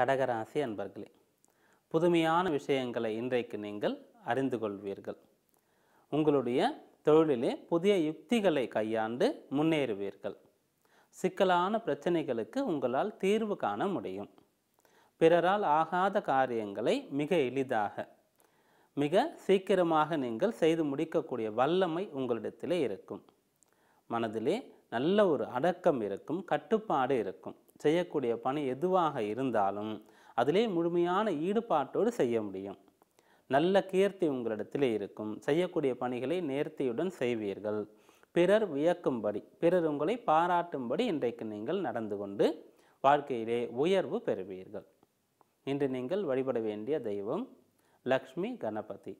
கடகராசி அன்பர்களே புதுமையான விஷயங்களை இன்றைக்கு நீங்கள் அறிந்து கொள்வீர்கள் உங்களுடைய தொழிலே புதிய யுக்திகளை கையாண்டு முன்னேறுவீர்கள் சிக்கலான பிரச்சனைகளுக்கு உங்களால் தீர்வு காண முடியும் பிறரால் ஆகாத காரியங்களை மிக எளிதாக மிக சீக்கிரமாக நீங்கள் செய்து முடிக்கக்கூடிய வல்லமை உங்களிடத்திலே இருக்கும் மனதிலே நல்ல ஒரு அடக்கம் இருக்கும் கட்டுப்பாடு இருக்கும் செய்யக்கூடிய பணி எதுவாக இருந்தாலும் அதிலே முழுமையான ஈடுபாட்டோடு செய்ய முடியும் நல்ல கீர்த்தி உங்களிடத்திலே இருக்கும் செய்யக்கூடிய பணிகளை நேர்த்தியுடன் செய்வீர்கள் பிறர் வியக்கும்படி பிறர் உங்களை பாராட்டும்படி இன்றைக்கு நீங்கள் நடந்து கொண்டு வாழ்க்கையிலே உயர்வு பெறுவீர்கள் இன்று நீங்கள் வழிபட வேண்டிய தெய்வம் லக்ஷ்மி கணபதி